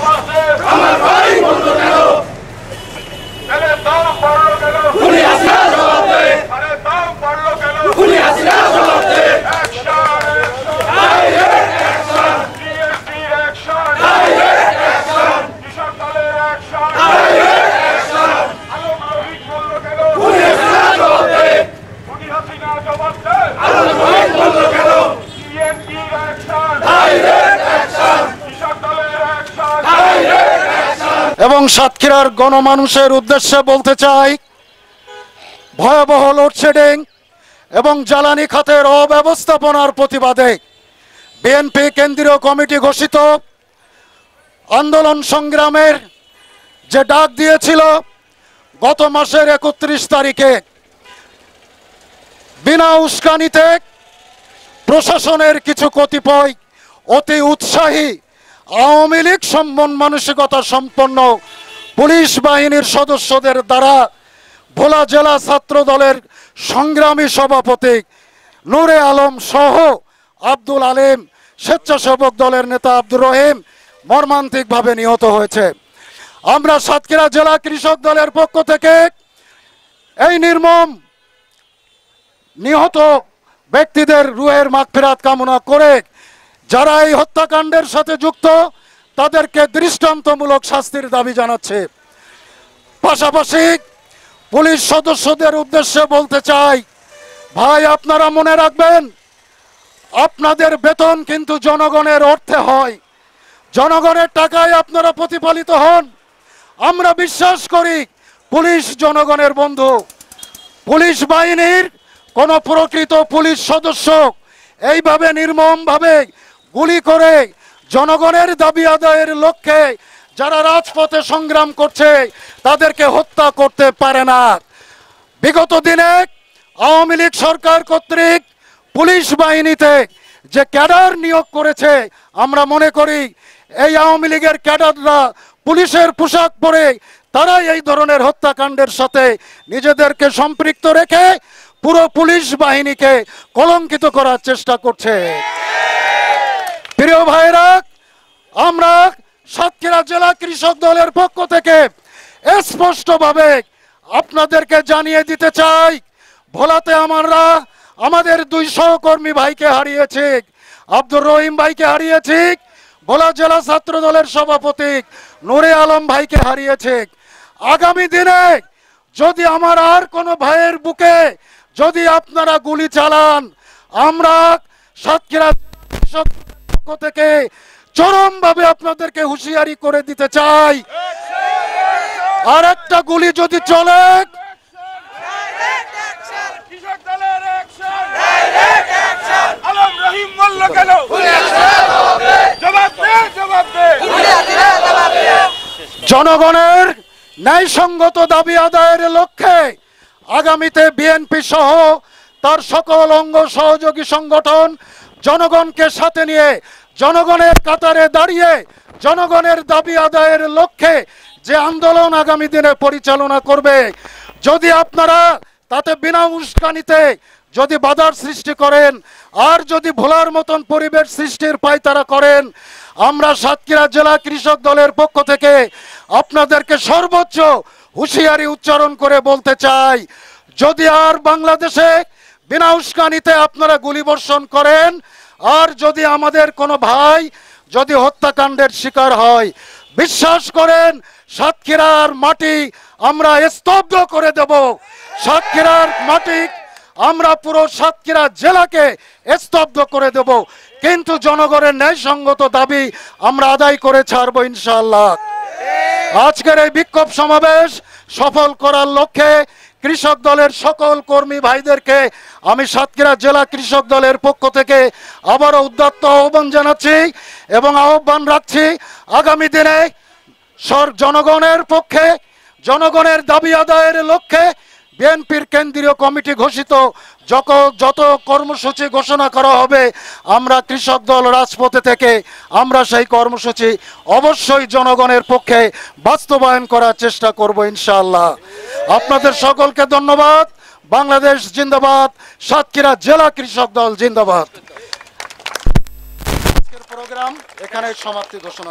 você! এবং সাতক্ষীরার গণমানুষের উদ্দেশ্যে বলতে চাই ভয়াবহ লোডশেডিং এবং জ্বালানি খাতের অব্যবস্থাপনার প্রতিবাদে বিএনপি কেন্দ্রীয় কমিটি ঘোষিত আন্দোলন সংগ্রামের যে ডাক দিয়েছিল গত মাসের একত্রিশ তারিখে বিনা উস্কানিতে প্রশাসনের কিছু কতিপয় অতি উৎসাহী আওয়ামী লীগ সম্মান মানসিকতা সম্পন্ন পুলিশ বাহিনীর সদস্যদের দ্বারা ভোলা জেলা ছাত্র দলের সংগ্রামী সভাপতি নূরে আলম সহ আব্দুল আলিম স্বেচ্ছাসেবক দলের নেতা আব্দুর রহিম মর্মান্তিকভাবে নিহত হয়েছে আমরা সাতক্ষীরা জেলা কৃষক দলের পক্ষ থেকে এই নির্মম নিহত ব্যক্তিদের রুহের মাগফেরাত কামনা করে যারা এই হত্যাকাণ্ডের সাথে যুক্ত তাদেরকে দৃষ্টান্তমূলক শাস্তির দাবি জানাচ্ছে পাশাপাশি পুলিশ সদস্যদের উদ্দেশ্যে বলতে চাই ভাই আপনারা মনে রাখবেন আপনাদের বেতন কিন্তু জনগণের অর্থে হয় জনগণের টাকায় আপনারা প্রতিপালিত হন আমরা বিশ্বাস করি পুলিশ জনগণের বন্ধু পুলিশ বাহিনীর কোনো প্রকৃত পুলিশ সদস্য এইভাবে নির্মমভাবে গুলি করে জনগণের দাবি আদায়ের লক্ষ্যে যারা রাজপথে সংগ্রাম করছে তাদেরকে হত্যা করতে পারে না বিগত দিনে আওয়ামী লীগ সরকার কর্তৃক পুলিশ বাহিনীতে যে ক্যাডার নিয়োগ করেছে আমরা মনে করি এই আওয়ামী লীগের ক্যাডাররা পুলিশের পোশাক পরে তারাই এই ধরনের হত্যাকাণ্ডের সাথে নিজেদেরকে সম্পৃক্ত রেখে পুরো পুলিশ বাহিনীকে কলঙ্কিত করার চেষ্টা করছে প্রিয় ভাইরা আমরা সাতক্ষীরা জেলা কৃষক দলের পক্ষ থেকে স্পষ্টভাবে আপনাদেরকে জানিয়ে দিতে চাই ভোলাতে আমরা আমাদের দুই সহকর্মী ভাইকে হারিয়েছি আব্দুর রহিম ভাইকে হারিয়েছি ভোলা জেলা ছাত্র দলের সভাপতি নুরে আলম ভাইকে হারিয়েছে আগামী দিনে যদি আমার আর কোনো ভাইয়ের বুকে যদি আপনারা গুলি চালান আমরা সাতক্ষীরা পক্ষ থেকে চরম ভাবে আপনাদেরকে হুঁশিয়ারি করে দিতে চাই আর একটা গুলি যদি চলে জনগণের ন্যায়সঙ্গত দাবি আদায়ের লক্ষ্যে আগামীতে বিএনপি সহ তার সকল অঙ্গ সহযোগী সংগঠন জনগণকে সাথে নিয়ে জনগণের কাতারে দাঁড়িয়ে জনগণের দাবি আদায়ের লক্ষ্যে যে আন্দোলন আগামী দিনে পরিচালনা করবে যদি আপনারা তাতে বিনা উস্কানিতে যদি বাধার সৃষ্টি করেন আর যদি ভোলার মতন পরিবেশ সৃষ্টির পায়তারা করেন আমরা সাতক্ষীরা জেলা কৃষক দলের পক্ষ থেকে আপনাদেরকে সর্বোচ্চ হুঁশিয়ারি উচ্চারণ করে বলতে চাই যদি আর বাংলাদেশে বিনা উস্কানিতে আপনারা গুলিবর্ষণ করেন আর যদি আমাদের কোনো ভাই যদি হত্যাকাণ্ডের শিকার হয় বিশ্বাস করেন সাতক্ষীরার মাটি আমরা স্তব্ধ করে দেব সাতক্ষীরার মাটি আমরা পুরো সাতক্ষীরা জেলাকে স্তব্ধ করে দেব কিন্তু জনগণের ন্যায়সঙ্গত দাবি আমরা আদায় করে ছাড়ব ইনশাল্লাহ আজকের এই বিক্ষোভ সমাবেশ সফল করার লক্ষ্যে কৃষক দলের সকল কর্মী ভাইদেরকে আমি সাতক্ষীরা জেলা কৃষক দলের পক্ষ থেকে আবারও উদ্যত্ত আহ্বান জানাচ্ছি এবং আহ্বান রাখছি আগামী দিনে সর জনগণের পক্ষে জনগণের দাবি আদায়ের লক্ষ্যে বিএনপির কেন্দ্রীয় কমিটি ঘোষিত যত যত কর্মসূচি ঘোষণা করা হবে আমরা কৃষক দল রাজপথে থেকে আমরা সেই কর্মসূচি অবশ্যই জনগণের পক্ষে বাস্তবায়ন করার চেষ্টা করব ইনশাআল্লাহ আপনাদের সকলকে ধন্যবাদ বাংলাদেশ জিন্দাবাদ সাতক্ষীরা জেলা কৃষক দল জিন্দাবাদ আজকের প্রোগ্রাম এখানে সমাপ্তি ঘোষণা